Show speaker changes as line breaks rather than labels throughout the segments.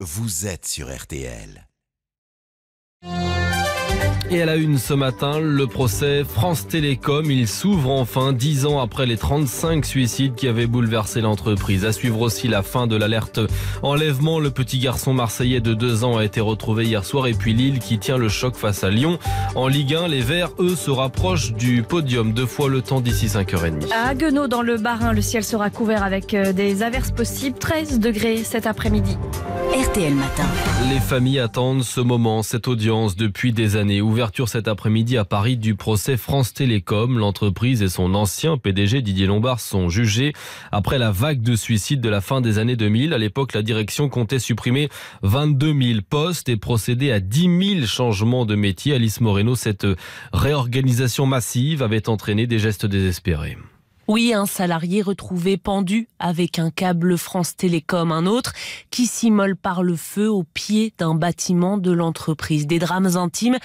Vous êtes sur RTL.
Et à la une ce matin, le procès France Télécom, il s'ouvre enfin 10 ans après les 35 suicides qui avaient bouleversé l'entreprise. À suivre aussi la fin de l'alerte enlèvement, le petit garçon marseillais de 2 ans a été retrouvé hier soir et puis Lille qui tient le choc face à Lyon. En Ligue 1, les Verts, eux, se rapprochent du podium deux fois le temps d'ici 5h30.
À Haguenau, dans le Barin, le ciel sera couvert avec euh, des averses possibles, 13 degrés cet après-midi. RTL Matin.
Les familles attendent ce moment, cette audience depuis des années. où Ouverture cet après-midi à Paris du procès France Télécom. L'entreprise et son ancien PDG Didier Lombard sont jugés après la vague de suicides de la fin des années 2000. À l'époque, la direction comptait supprimer 22 000 postes et procéder à 10 000 changements de métier. Alice Moreno, cette réorganisation massive avait entraîné des gestes désespérés.
Oui, un salarié retrouvé pendu avec un câble France Télécom, un autre qui s'immole par le feu au pied d'un bâtiment de l'entreprise. Des drames intimes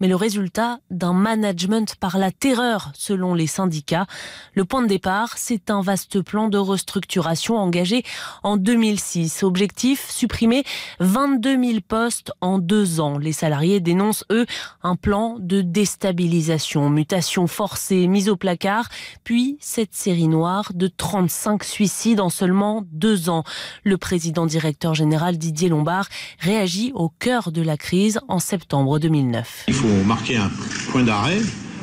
mais le résultat d'un management par la terreur, selon les syndicats. Le point de départ, c'est un vaste plan de restructuration engagé en 2006. Objectif, supprimer 22 000 postes en deux ans. Les salariés dénoncent, eux, un plan de déstabilisation, mutation forcée, mise au placard, puis cette série noire de 35 suicides en seulement deux ans. Le président directeur général Didier Lombard réagit au cœur de la crise en septembre 2009
marquer un point d'arrêt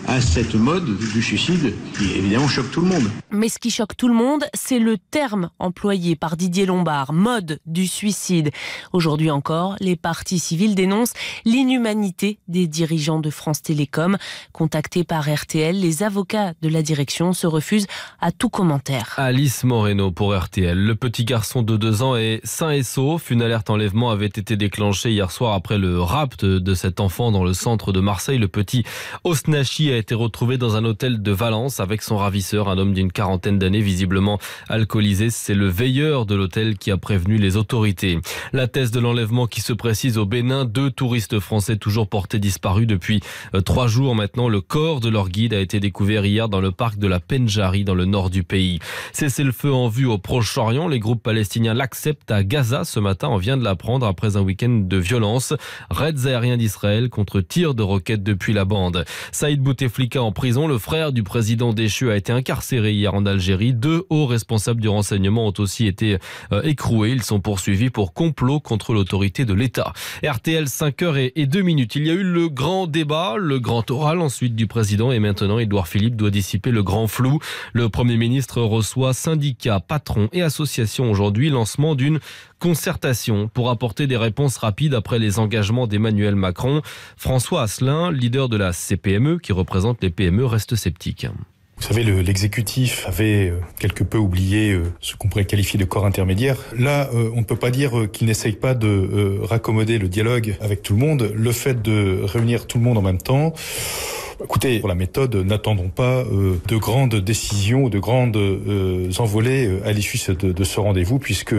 à cette mode du suicide qui évidemment choque tout le monde.
Mais ce qui choque tout le monde, c'est le terme employé par Didier Lombard, mode du suicide. Aujourd'hui encore, les partis civils dénoncent l'inhumanité des dirigeants de France Télécom. Contactés par RTL, les avocats de la direction se refusent à tout commentaire.
Alice Moreno pour RTL. Le petit garçon de 2 ans est sain et sauf. Une alerte enlèvement avait été déclenchée hier soir après le rapt de cet enfant dans le centre de Marseille. Le petit Osnachi a été retrouvé dans un hôtel de Valence avec son ravisseur, un homme d'une quarantaine d'années visiblement alcoolisé. C'est le veilleur de l'hôtel qui a prévenu les autorités. La thèse de l'enlèvement qui se précise au Bénin, deux touristes français toujours portés disparus depuis euh, trois jours maintenant. Le corps de leur guide a été découvert hier dans le parc de la Penjari dans le nord du pays. Cessez-le-feu en vue au Proche-Orient. Les groupes palestiniens l'acceptent à Gaza ce matin. On vient de l'apprendre après un week-end de violence. Raids aériens d'Israël contre tirs de roquettes depuis la bande. Saïd Bouté été en prison. Le frère du président déchu a été incarcéré hier en Algérie. Deux hauts responsables du renseignement ont aussi été euh, écroués. Ils sont poursuivis pour complot contre l'autorité de l'État. RTL 5h et 2 minutes. Il y a eu le grand débat, le grand oral ensuite du président et maintenant Edouard Philippe doit dissiper le grand flou. Le Premier ministre reçoit syndicats, patrons et associations aujourd'hui. Lancement d'une concertation pour apporter des réponses rapides après les engagements d'Emmanuel Macron. François Asselin, leader de la CPME qui représente les PME, reste sceptique.
Vous savez, l'exécutif avait euh, quelque peu oublié euh, ce qu'on pourrait qualifier de corps intermédiaire. Là, euh, on ne peut pas dire qu'il n'essaye pas de raccommoder le dialogue avec tout le monde. Le fait de réunir tout le monde en même temps, Écoutez, pour la méthode, n'attendons pas euh, de grandes décisions, de grandes euh, envolées euh, à l'issue de, de, ce rendez-vous, puisque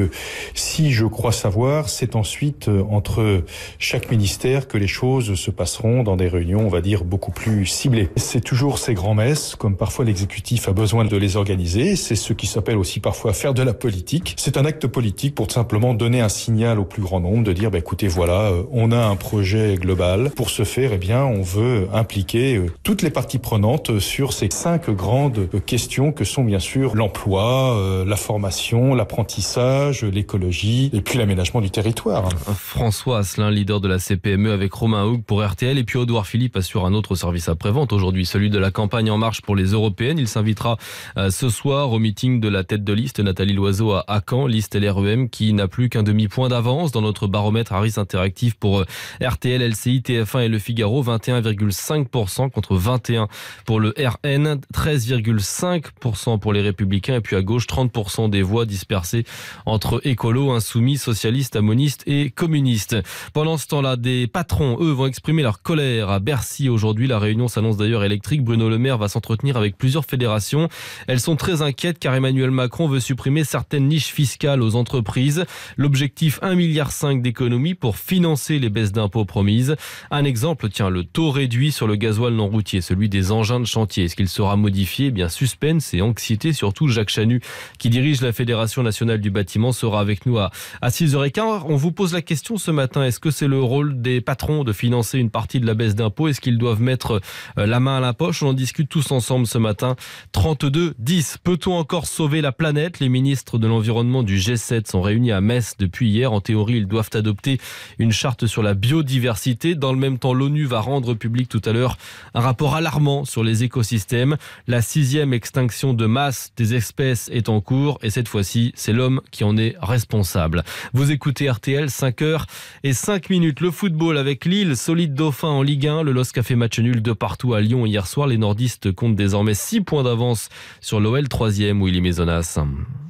si je crois savoir, c'est ensuite entre chaque ministère que les choses se passeront dans des réunions, on va dire, beaucoup plus ciblées. C'est toujours ces grands-messes, comme parfois l'exécutif a besoin de les organiser, c'est ce qui s'appelle aussi parfois faire de la politique. C'est un acte politique pour simplement donner un signal au plus grand nombre, de dire, bah, écoutez, voilà, on a un projet global. Pour ce faire, eh bien, on veut impliquer toutes les parties prenantes sur ces cinq grandes questions que sont bien sûr l'emploi, euh, la formation, l'apprentissage, l'écologie et puis l'aménagement du territoire.
François Asselin, leader de la CPME avec Romain Houg pour RTL et puis Audouard Philippe assure un autre service après-vente aujourd'hui, celui de la campagne En Marche pour les Européennes. Il s'invitera euh, ce soir au meeting de la tête de liste Nathalie Loiseau à Caen, liste LREM qui n'a plus qu'un demi-point d'avance dans notre baromètre Harris Interactif pour euh, RTL, LCI, TF1 et Le Figaro, 21,5% contre 21 pour le RN, 13,5% pour les Républicains et puis à gauche 30% des voix dispersées entre écolos, insoumis, socialistes, ammonistes et communistes. Pendant ce temps-là, des patrons, eux, vont exprimer leur colère à Bercy aujourd'hui. La réunion s'annonce d'ailleurs électrique. Bruno Le Maire va s'entretenir avec plusieurs fédérations. Elles sont très inquiètes car Emmanuel Macron veut supprimer certaines niches fiscales aux entreprises. L'objectif 1,5 milliard d'économies pour financer les baisses d'impôts promises. Un exemple, tiens, le taux réduit sur le gasoil non routier, celui des engins de chantier. Est-ce qu'il sera modifié eh Bien suspense et anxiété, surtout Jacques Chanu, qui dirige la Fédération nationale du bâtiment, sera avec nous à, à 6h15. On vous pose la question ce matin, est-ce que c'est le rôle des patrons de financer une partie de la baisse d'impôts Est-ce qu'ils doivent mettre euh, la main à la poche On en discute tous ensemble ce matin. 32 10. Peut-on encore sauver la planète Les ministres de l'environnement du G7 sont réunis à Metz depuis hier. En théorie, ils doivent adopter une charte sur la biodiversité. Dans le même temps, l'ONU va rendre public tout à l'heure un rapport alarmant sur les écosystèmes. La sixième extinction de masse des espèces est en cours et cette fois-ci, c'est l'homme qui en est responsable. Vous écoutez RTL 5h et 5 minutes. Le football avec Lille, solide dauphin en Ligue 1. Le LOSC a fait match nul de partout à Lyon hier soir. Les nordistes comptent désormais 6 points d'avance sur l'OL 3e, Willy Mézonas.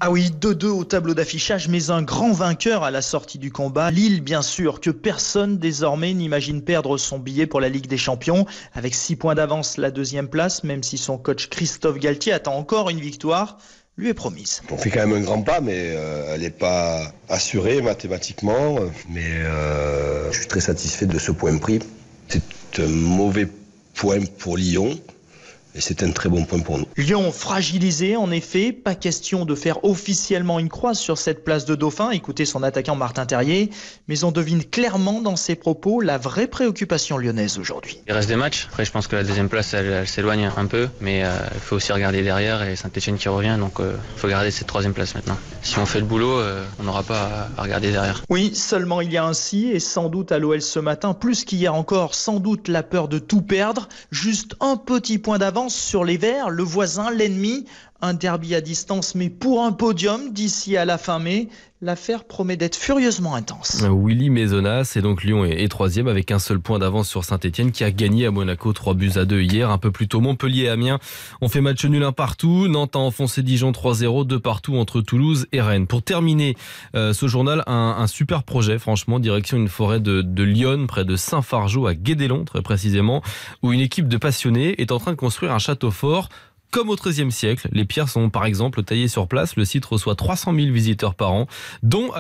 Ah oui, 2-2 au tableau d'affichage, mais un grand vainqueur à la sortie du combat. Lille, bien sûr, que personne désormais n'imagine perdre son billet pour la Ligue des Champions. Avec 6 points d'avance, la deuxième place, même si son coach Christophe Galtier attend encore une victoire,
lui est promise. On fait quand même un grand pas, mais euh, elle n'est pas assurée mathématiquement. Mais euh, je suis très satisfait de ce point pris. C'est un mauvais point pour Lyon et c'est un très bon point pour nous.
Lyon fragilisé en effet, pas question de faire officiellement une croix sur cette place de Dauphin, écoutez son attaquant Martin Terrier, mais on devine clairement dans ses propos la vraie préoccupation lyonnaise aujourd'hui.
Il reste des matchs, après je pense que la deuxième place elle, s'éloigne un peu, mais euh, il faut aussi regarder derrière et Saint-Etienne qui revient, donc euh, il faut garder cette troisième place maintenant. Si on fait le boulot, euh, on n'aura pas à regarder derrière.
Oui, seulement il y a un si, et sans doute à l'OL ce matin, plus qu'hier encore, sans doute la peur de tout perdre, juste un petit point d'avance sur les verts, le voisin, l'ennemi, un derby à distance, mais pour un podium d'ici à la fin mai. L'affaire promet d'être furieusement intense.
Willy Maisonna, c'est donc Lyon est troisième avec un seul point d'avance sur Saint-Etienne qui a gagné à Monaco 3 buts à 2 hier. Un peu plus tôt, Montpellier et Amiens On fait match nul un partout. Nantes a enfoncé Dijon 3-0, deux partout entre Toulouse et Rennes. Pour terminer euh, ce journal, un, super projet, franchement, direction une forêt de, de Lyon, près de Saint-Fargeau, à Guédélon très précisément, où une équipe de passionnés est en train de construire un château fort comme au XIIIe siècle, les pierres sont par exemple taillées sur place. Le site reçoit 300 000 visiteurs par an, dont